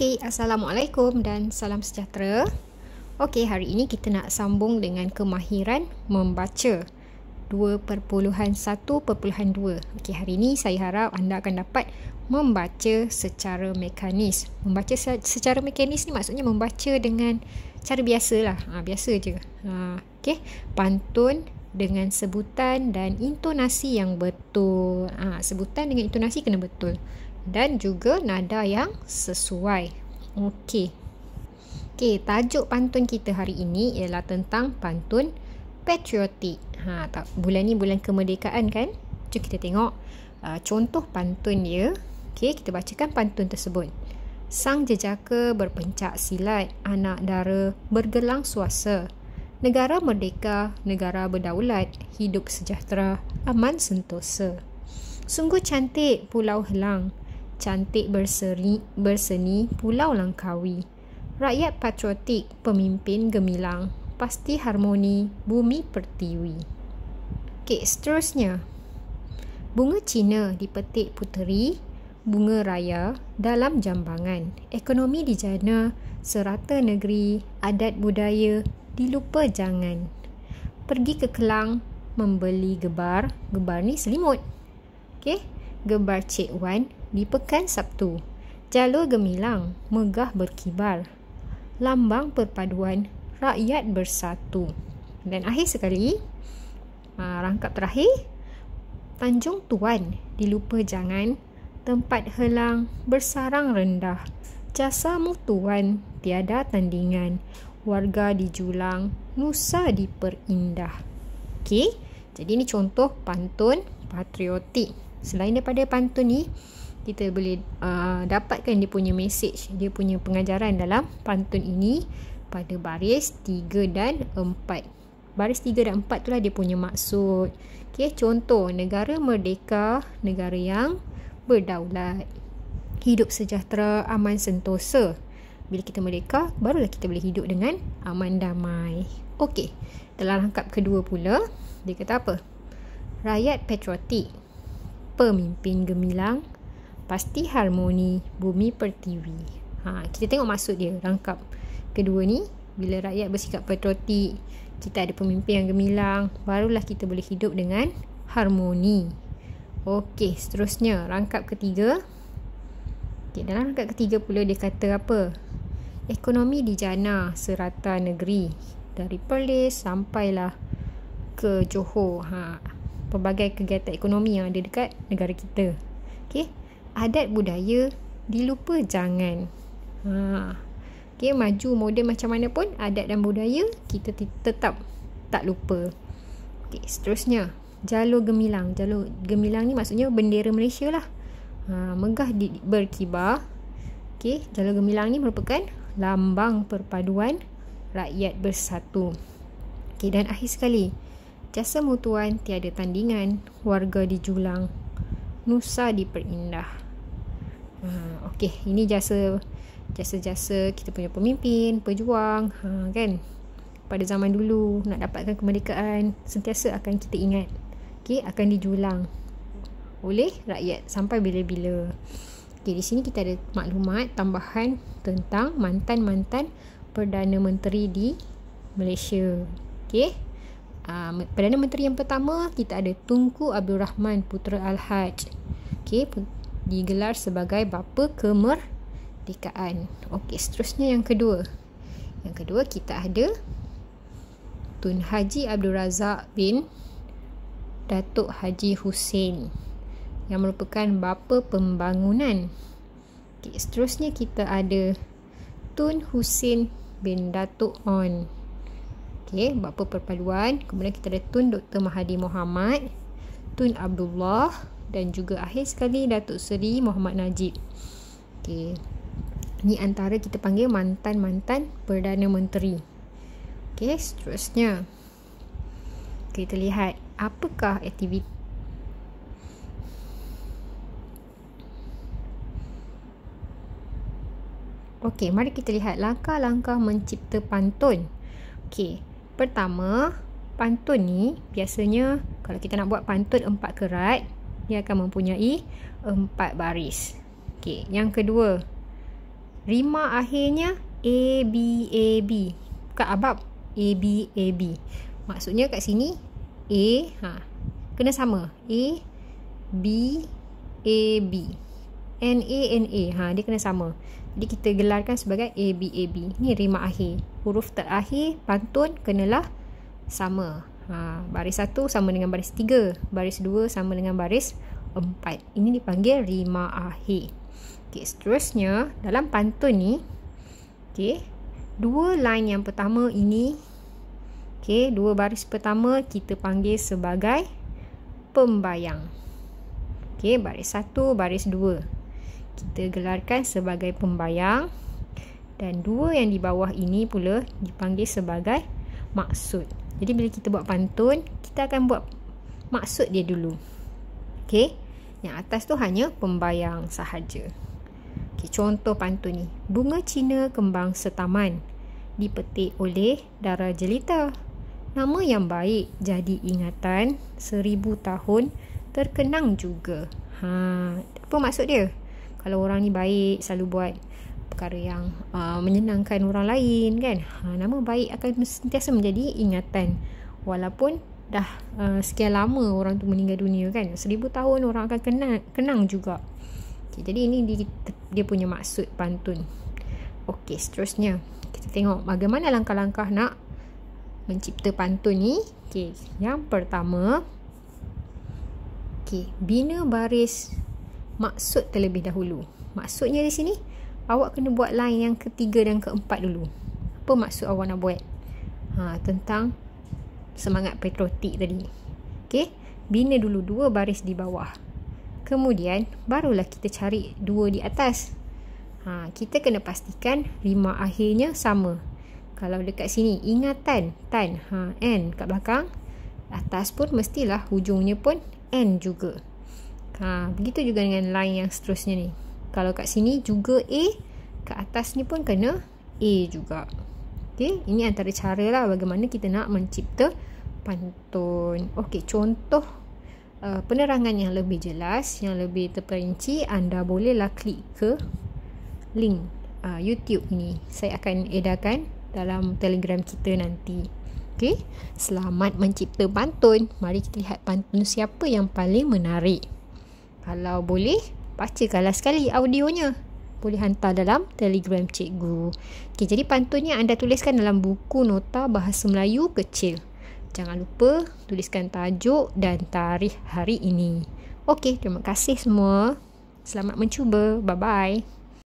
Okey, Assalamualaikum dan salam sejahtera. Okey, hari ini kita nak sambung dengan kemahiran membaca 2.1.2. Okey, hari ini saya harap anda akan dapat membaca secara mekanis. Membaca secara mekanis ni maksudnya membaca dengan cara biasa lah. Ha, biasa je. Ha, Okey, pantun dengan sebutan dan intonasi yang betul. Ha, sebutan dengan intonasi kena betul dan juga nada yang sesuai. Okey. Okey, tajuk pantun kita hari ini ialah tentang pantun patriotik. Ha, tak, bulan ni bulan kemerdekaan kan? Jom kita tengok uh, contoh pantun dia. Okey, kita bacakan pantun tersebut. Sang jejaka berpencak silat, anak dara bergelang suasa. Negara merdeka, negara berdaulat, hidup sejahtera, aman sentosa. Sungguh cantik Pulau Helang, cantik berseri, berseni pulau Langkawi. Rakyat patriotik, pemimpin gemilang, pasti harmoni, bumi pertiwi. Okey, seterusnya. Bunga Cina dipetik puteri, bunga raya dalam jambangan. Ekonomi dijana, serata negeri, adat budaya, dilupa jangan. Pergi ke Kelang, membeli gebar, gebar ni selimut. Okey, gebar Cik Wan, di Pekan Sabtu. Jalur gemilang, megah berkibar. Lambang perpaduan, rakyat bersatu. Dan akhir sekali, ah, rangkap terakhir, Tanjung Tuan, dilupa jangan, tempat helang bersarang rendah. Jasamu Tuan, tiada tandingan, warga dijulang, nusa diperindah. Okey, jadi ini contoh pantun patriotik. Selain daripada pantun ni, kita boleh uh, dapatkan dia punya message, dia punya pengajaran dalam pantun ini pada baris 3 dan 4. Baris 3 dan 4 itulah dia punya maksud. Okey, contoh negara merdeka, negara yang berdaulat. Hidup sejahtera, aman sentosa. Bila kita merdeka, barulah kita boleh hidup dengan aman damai. Okey, telah rangkap kedua pula, dia kata apa? Rakyat patriotik, pemimpin gemilang, pasti harmoni bumi pertiwi. Ha, kita tengok maksud dia rangkap kedua ni bila rakyat bersikap patriotik, kita ada pemimpin yang gemilang, barulah kita boleh hidup dengan harmoni. Okey, seterusnya rangkap ketiga. Okay, dalam rangkap ketiga pula dia kata apa? Ekonomi dijana serata negeri dari Perlis sampailah ke Johor. Ha, pelbagai kegiatan ekonomi yang ada dekat negara kita adat budaya dilupa jangan. Ha. Okay, maju moden macam mana pun adat dan budaya kita tetap tak lupa. Okay, seterusnya jalur gemilang. Jalur gemilang ni maksudnya bendera Malaysia lah. Ha, megah di- berkibar. Okay, jalur gemilang ni merupakan lambang perpaduan rakyat bersatu. Okay, dan akhir sekali. Jasa mutuan tiada tandingan. Warga dijulang. Nusa diperindah ha, okey ini jasa jasa-jasa kita punya pemimpin pejuang ha, kan pada zaman dulu nak dapatkan kemerdekaan sentiasa akan kita ingat okey akan dijulang oleh rakyat sampai bila-bila okey di sini kita ada maklumat tambahan tentang mantan-mantan perdana menteri di Malaysia okey ah, Perdana Menteri yang pertama kita ada Tunku Abdul Rahman Putra Al-Haj. Okey, digelar sebagai bapa kemerdekaan. Okey, seterusnya yang kedua. Yang kedua kita ada Tun Haji Abdul Razak bin Datuk Haji Hussein yang merupakan bapa pembangunan. Okey, seterusnya kita ada Tun Hussein bin Datuk On. Okey, bapa perpaduan. Kemudian kita ada Tun Dr. Mahadi Muhammad, Tun Abdullah, dan juga akhir sekali Datuk Seri Muhammad Najib. Okey. Ini antara kita panggil mantan-mantan Perdana Menteri. Okey, seterusnya. Kita lihat apakah aktiviti Okey, mari kita lihat langkah-langkah mencipta pantun. Okey, pertama, pantun ni biasanya kalau kita nak buat pantun empat kerat, dia akan mempunyai empat baris. Okey, yang kedua. Rima akhirnya A B A B. Bukan abab A B A B. Maksudnya kat sini A ha kena sama. A B A B. N A N A. Ha dia kena sama. Jadi kita gelarkan sebagai A B A B. Ni rima akhir. Huruf terakhir pantun kenalah sama ha, baris satu sama dengan baris tiga, baris dua sama dengan baris empat. ini dipanggil rima akhir okay, seterusnya dalam pantun ni okay, dua line yang pertama ini okay, dua baris pertama kita panggil sebagai pembayang okay, baris satu, baris dua, kita gelarkan sebagai pembayang dan dua yang di bawah ini pula dipanggil sebagai maksud. Jadi bila kita buat pantun, kita akan buat maksud dia dulu. Okey. Yang atas tu hanya pembayang sahaja. Okey, contoh pantun ni. Bunga Cina kembang setaman dipetik oleh dara jelita. Nama yang baik jadi ingatan seribu tahun terkenang juga. Ha, apa maksud dia? Kalau orang ni baik, selalu buat perkara yang uh, menyenangkan orang lain kan ha, nama baik akan sentiasa menjadi ingatan walaupun dah uh, sekian lama orang tu meninggal dunia kan seribu tahun orang akan kenang, kenang juga okay, jadi ini dia, dia punya maksud pantun Okey, seterusnya kita tengok bagaimana langkah-langkah nak mencipta pantun ni Okey, yang pertama Okey, bina baris maksud terlebih dahulu Maksudnya di sini, awak kena buat line yang ketiga dan keempat dulu. Apa maksud awak nak buat? Ha, tentang semangat patriotik tadi. Okay. Bina dulu dua baris di bawah. Kemudian, barulah kita cari dua di atas. Ha, kita kena pastikan lima akhirnya sama. Kalau dekat sini, ingatan. Tan. Ha, N kat belakang. Atas pun mestilah hujungnya pun N juga. Ha, begitu juga dengan line yang seterusnya ni kalau kat sini juga A kat atas ni pun kena A juga ok ini antara cara lah bagaimana kita nak mencipta pantun Okey, contoh uh, penerangan yang lebih jelas yang lebih terperinci anda bolehlah klik ke link uh, youtube ni saya akan edarkan dalam telegram kita nanti ok selamat mencipta pantun mari kita lihat pantun siapa yang paling menarik kalau boleh baca kalah sekali audionya. Boleh hantar dalam telegram cikgu. Okay, jadi pantunnya anda tuliskan dalam buku nota bahasa Melayu kecil. Jangan lupa tuliskan tajuk dan tarikh hari ini. Okey, terima kasih semua. Selamat mencuba. Bye-bye.